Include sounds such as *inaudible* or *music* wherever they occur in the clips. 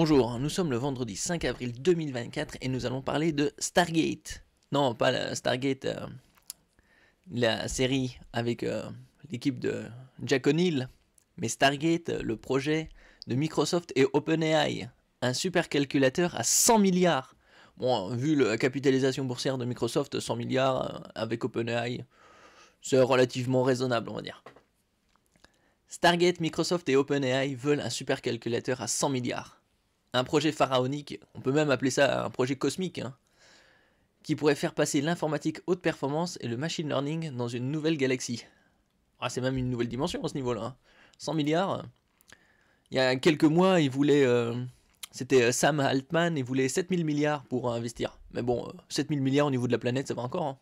Bonjour, nous sommes le vendredi 5 avril 2024 et nous allons parler de Stargate. Non, pas la Stargate, euh, la série avec euh, l'équipe de Jack O'Neill, mais Stargate, euh, le projet de Microsoft et OpenAI, un supercalculateur à 100 milliards. Bon, vu la capitalisation boursière de Microsoft, 100 milliards avec OpenAI, c'est relativement raisonnable, on va dire. Stargate, Microsoft et OpenAI veulent un supercalculateur à 100 milliards un projet pharaonique, on peut même appeler ça un projet cosmique, hein, qui pourrait faire passer l'informatique haute performance et le machine learning dans une nouvelle galaxie. Ah, c'est même une nouvelle dimension à ce niveau-là. 100 hein. milliards. Il y a quelques mois, il voulait. Euh, c'était euh, Sam Altman, il voulait 7000 milliards pour investir. Mais bon, 7000 euh, milliards au niveau de la planète, ça va encore. Hein.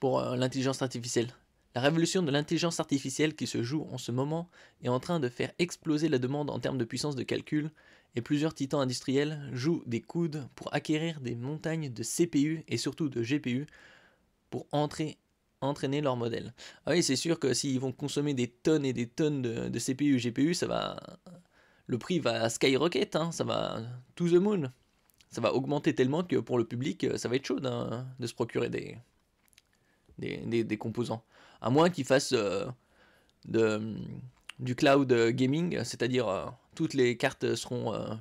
Pour l'intelligence artificielle. La révolution de l'intelligence artificielle qui se joue en ce moment est en train de faire exploser la demande en termes de puissance de calcul, et plusieurs titans industriels jouent des coudes pour acquérir des montagnes de CPU et surtout de GPU pour entraîner leur modèle. Ah oui, c'est sûr que s'ils vont consommer des tonnes et des tonnes de, CPU et GPU, ça va, le prix va skyrocket, hein, ça va to the moon. Ça va augmenter tellement que pour le public, ça va être chaud hein, de se procurer des composants à moins qu'ils fassent euh, du cloud gaming, c'est-à-dire euh, toutes les cartes seront euh,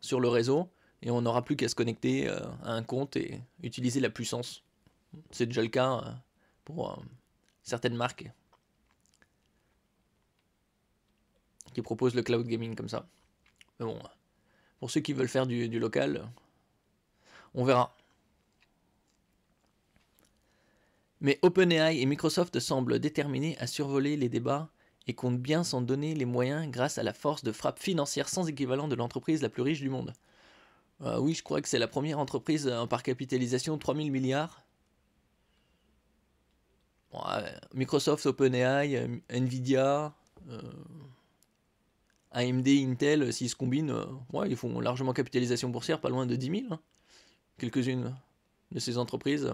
sur le réseau et on n'aura plus qu'à se connecter à un compte et utiliser la puissance. C'est déjà le cas pour certaines marques qui proposent le cloud gaming comme ça. Mais bon, pour ceux qui veulent faire du local, on verra. Mais OpenAI et Microsoft semblent déterminés à survoler les débats et comptent bien s'en donner les moyens grâce à la force de frappe financière sans équivalent de l'entreprise la plus riche du monde. Euh, oui, je crois que c'est la première entreprise euh, par capitalisation de 3000 milliards. Euh, Microsoft, OpenAI, Nvidia, AMD, Intel, s'ils se combinent, ils font largement capitalisation boursière, pas loin de 10 000. Hein. Quelques-unes de ces entreprises.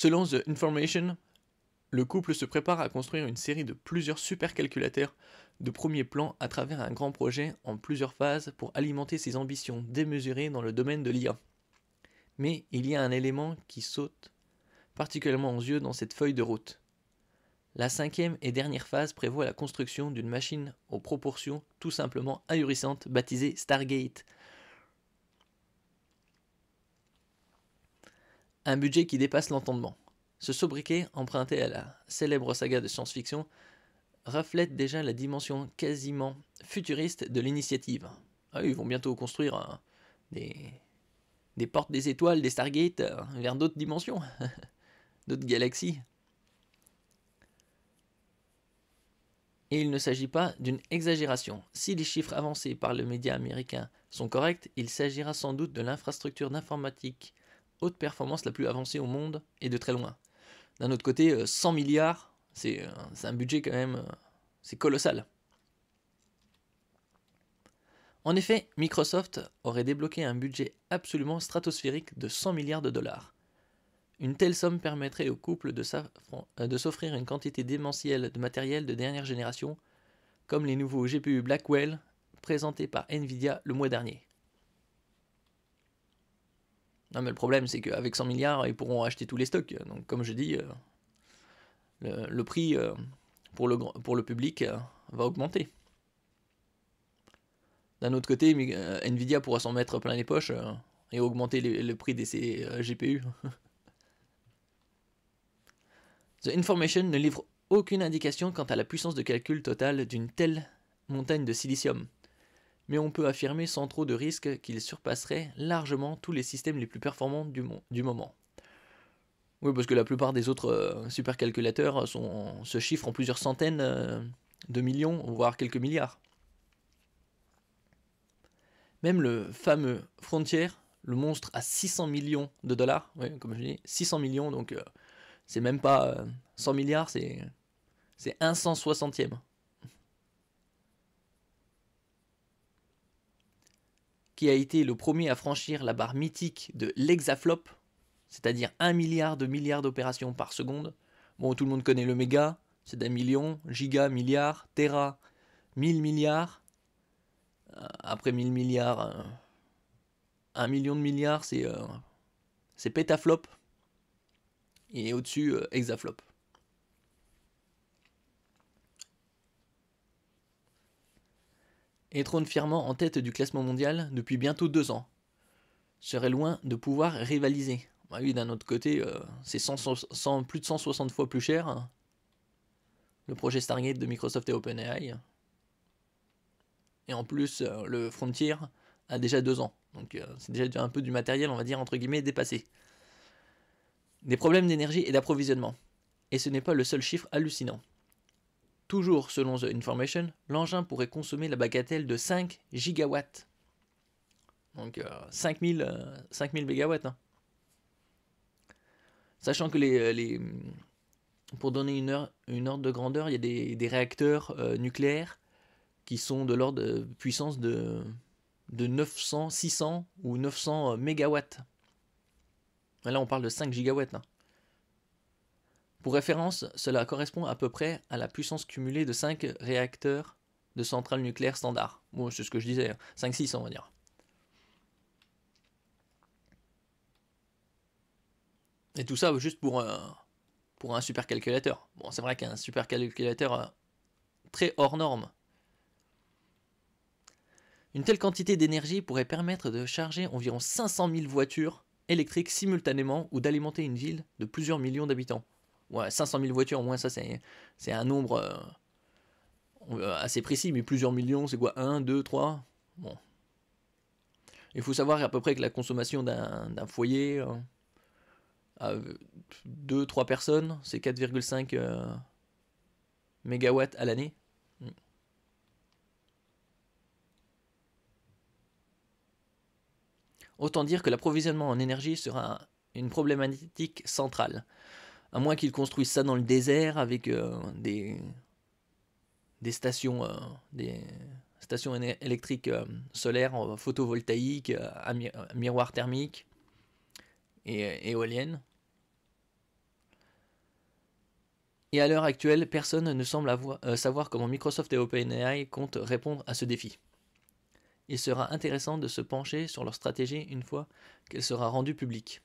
Selon The Information, le couple se prépare à construire une série de plusieurs supercalculateurs de premier plan à travers un grand projet en plusieurs phases pour alimenter ses ambitions démesurées dans le domaine de l'IA. Mais il y a un élément qui saute particulièrement aux yeux dans cette feuille de route. La cinquième et dernière phase prévoit la construction d'une machine aux proportions tout simplement ahurissantes baptisée Stargate, un budget qui dépasse l'entendement. Ce sobriquet, emprunté à la célèbre saga de science-fiction, reflète déjà la dimension quasiment futuriste de l'initiative. Ah ils vont bientôt construire hein, des, des portes des étoiles, des Stargate, euh, vers d'autres dimensions, *laughs* d'autres galaxies. Et il ne s'agit pas d'une exagération. Si les chiffres avancés par le média américain sont corrects, il s'agira sans doute de l'infrastructure d'informatique haute performance la plus avancée au monde et de très loin. D'un autre côté, 100 euh, milliards, euh, c'est un budget quand même, euh, c'est colossal. En effet, Microsoft aurait débloqué un budget absolument stratosphérique de 100 milliards de dollars. Une telle somme permettrait au couple de s'offrir une quantité démentielle de matériel de dernière génération, comme les nouveaux GPU Blackwell présentés par Nvidia le mois dernier. Non, mais le problème, c'est qu'avec 100 milliards, ils pourront acheter tous les stocks. Donc, comme je dis, euh, le, prix euh, pour, le, pour le public euh, va augmenter. D'un autre côté, Nvidia pourra s'en mettre plein les poches et augmenter le, prix de ses GPU. *laughs* The Information ne livre aucune indication quant à la puissance de calcul totale d'une telle montagne de silicium mais on peut affirmer sans trop de risque qu'il surpasserait largement tous les systèmes les plus performants du, moment. Oui, parce que la plupart des autres euh, supercalculateurs se chiffrent en plusieurs centaines euh, de millions, voire quelques milliards. Même le fameux Frontier, le monstre à 600 millions de dollars, oui, comme je dis, 600 millions, donc euh, c'est même pas 100 milliards, c'est, c'est 160e. qui a été le premier à franchir la barre mythique de l'hexaflop, c'est-à-dire 1 milliard de milliards d'opérations par seconde. Bon, tout le monde connaît le méga, c'est d'un million, giga, milliard, téra, 1000 milliards. Euh, après 1000 milliards, 1 euh, million de milliards, c'est euh, c'est pétaflop. Et au-dessus, hexaflop. et trône fièrement en tête du classement mondial depuis bientôt deux ans, serait loin de pouvoir rivaliser. Bah oui, d'un autre côté, euh, c'est plus de 160 fois plus cher. Hein. Le projet Stargate de Microsoft et OpenAI. Et en plus, euh, le Frontier a déjà deux ans. Donc euh, c'est déjà un peu du matériel, on va dire, entre guillemets, dépassé. Des problèmes d'énergie et d'approvisionnement. Et ce n'est pas le seul chiffre hallucinant. Toujours selon The Information, l'engin pourrait consommer la bagatelle de 5 gigawatts. Donc 5000, euh, euh, mégawatts. Hein. Sachant que les, euh, mm, pour donner une, ordre de grandeur, il y a des, réacteurs nucléaires qui sont de l'ordre de puissance de, 900, 600 ou 900 mégawatts. Là, on parle de 5 gigawatts. Hein. Pour référence, cela correspond à peu près à la puissance cumulée de 5 réacteurs de centrales nucléaires standard. Bon, c'est ce que je disais, 5-6 hein. on va dire. Et tout ça juste pour, euh, pour un supercalculateur. Bon, c'est vrai qu'un supercalculateur euh, très hors norme. Une telle quantité d'énergie pourrait permettre de charger environ 500 000 voitures électriques simultanément ou d'alimenter une ville de plusieurs millions d'habitants. 500 000 voitures, au moins, ça, c'est, un nombre euh, euh, assez précis, mais plusieurs millions, c'est quoi 1, 2, 3 Bon. Il faut savoir à peu près que la consommation d'un, foyer euh, à 2-3 personnes, c'est 4,5 MW mégawatts à l'année. Hmm. Autant dire que l'approvisionnement en énergie sera une problématique centrale. À moins qu'ils construisent ça dans le désert avec euh, des, des stations, euh, des stations électriques euh, solaires photovoltaïques miroirs thermiques et éoliennes. Et à l'heure actuelle, personne ne semble savoir comment Microsoft et OpenAI comptent répondre à ce défi. Il sera intéressant de se pencher sur leur stratégie une fois qu'elle sera rendue publique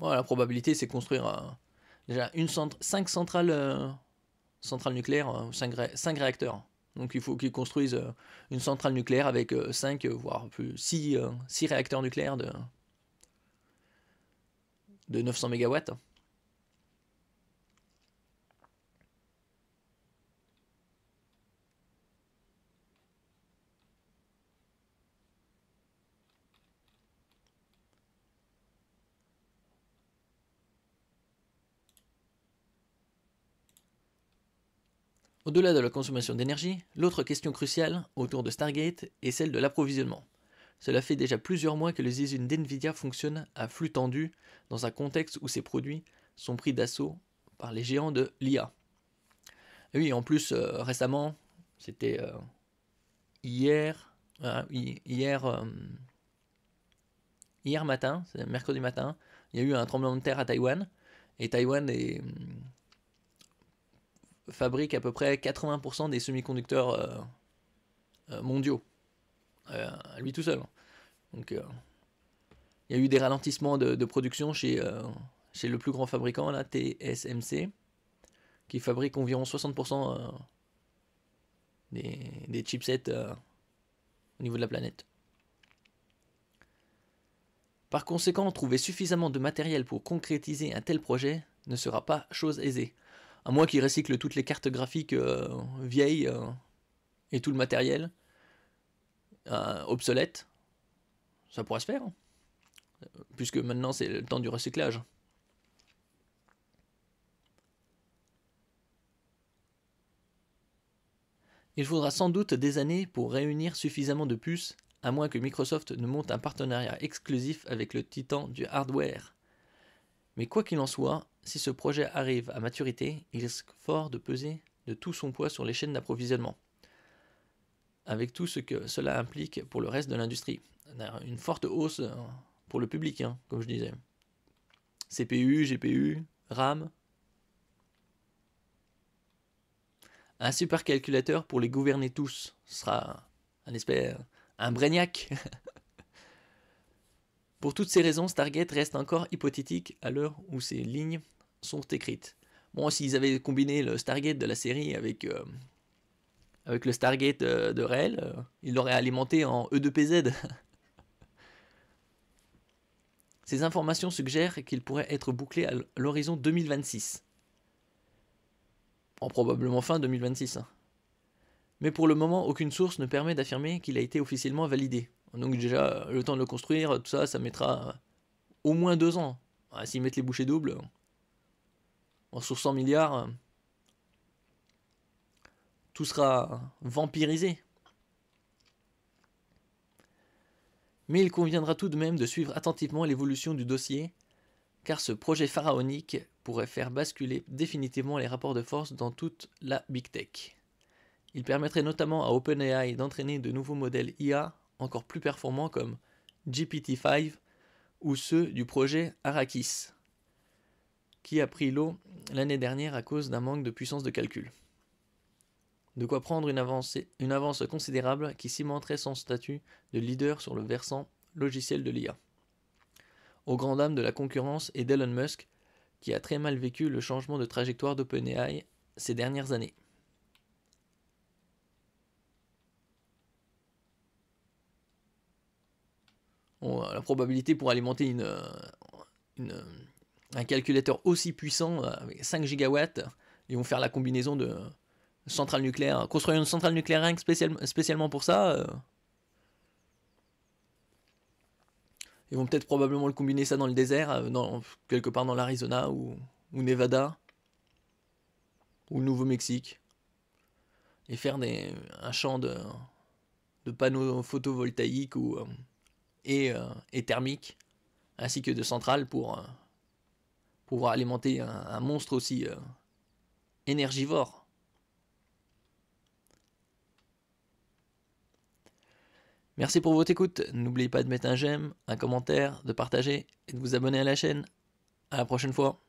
la probabilité, c'est construire déjà une 5 centrales, euh, centrales nucléaires, 5, euh, 5, réacteurs. Donc il faut qu'ils construisent euh, une centrale nucléaire avec 5, voire plus 6, 6 réacteurs nucléaires de, de 900 MW. Au-delà de la consommation d'énergie, l'autre question cruciale autour de Stargate est celle de l'approvisionnement. Cela fait déjà plusieurs mois que les usines d'NVIDIA fonctionnent à flux tendu dans un contexte où ces produits sont pris d'assaut par les géants de l'IA. Oui, en plus, euh, récemment, c'était euh, hier, euh, hier, hier matin, mercredi matin, il y a eu un tremblement de terre à Taïwan, et Taïwan est, fabrique à peu près 80% des semi-conducteurs euh, euh, mondiaux. Euh, lui tout seul. Hein. Donc il y a eu des ralentissements de, production chez, chez le plus grand fabricant, là, TSMC, qui fabrique environ 60% des, des, chipsets au niveau de la planète. Par conséquent, trouver suffisamment de matériel pour concrétiser un tel projet ne sera pas chose aisée à moins qu'ils recyclent toutes les cartes graphiques euh, vieilles euh, et tout le matériel euh, obsolète, ça pourrait se faire, hein. puisque maintenant c'est le temps du recyclage. Il faudra sans doute des années pour réunir suffisamment de puces, à moins que Microsoft ne monte un partenariat exclusif avec le titan du hardware. Mais quoi qu'il en soit, si ce projet arrive à maturité, il risque fort de peser de tout son poids sur les chaînes d'approvisionnement, avec tout ce que cela implique pour le reste de l'industrie. Une forte hausse euh, pour le public, hein, comme je disais. CPU, GPU, RAM. Un supercalculateur pour les gouverner tous. Ce sera un espèce, un brainiac *laughs* Pour toutes ces raisons, Stargate reste encore hypothétique à l'heure où ces lignes sont écrites. Bon, s'ils avaient combiné le Stargate de la série avec, euh, avec le Stargate euh, de réel, euh, ils l'auraient alimenté en E2PZ. *laughs* Ces informations suggèrent qu'il pourrait être bouclé à l'horizon 2026. En probablement fin 2026. Hein. Mais pour le moment, aucune source ne permet d'affirmer qu'il a été officiellement validé. Donc déjà, le temps de le construire, tout ça, ça mettra au moins deux ans. Ah, s'ils mettent les bouchées doubles, sur 100 milliards, tout sera vampirisé. Mais il conviendra tout de même de suivre attentivement l'évolution du dossier, car ce projet pharaonique pourrait faire basculer définitivement les rapports de force dans toute la big tech. Il permettrait notamment à OpenAI d'entraîner de nouveaux modèles IA encore plus performants comme GPT-5 ou ceux du projet Arrakis, qui a pris l'eau l'année dernière à cause d'un manque de puissance de calcul. De quoi prendre une, avancée, une avance considérable qui cimenterait son statut de leader sur le versant logiciel de l'IA. Au grand dam de la concurrence et d'Elon Musk, qui a très mal vécu le changement de trajectoire d'OpenAI ces dernières années. la probabilité pour alimenter une, euh, euh, un calculateur aussi puissant euh, avec 5 gigawatts, ils vont faire la combinaison de centrales nucléaire. Construire une centrale nucléaire spécialement pour ça. ils vont peut-être probablement le combiner ça dans le désert, dans, quelque part dans l'Arizona ou, ou Nevada ou Nouveau-Mexique et faire un champ de panneaux photovoltaïques ou euh, et, thermique, ainsi que de centrales pour euh, pouvoir alimenter un, un monstre aussi euh, énergivore. Merci pour votre écoute. N'oubliez pas de mettre un j'aime, un commentaire, de partager et de vous abonner à la chaîne. À la prochaine fois.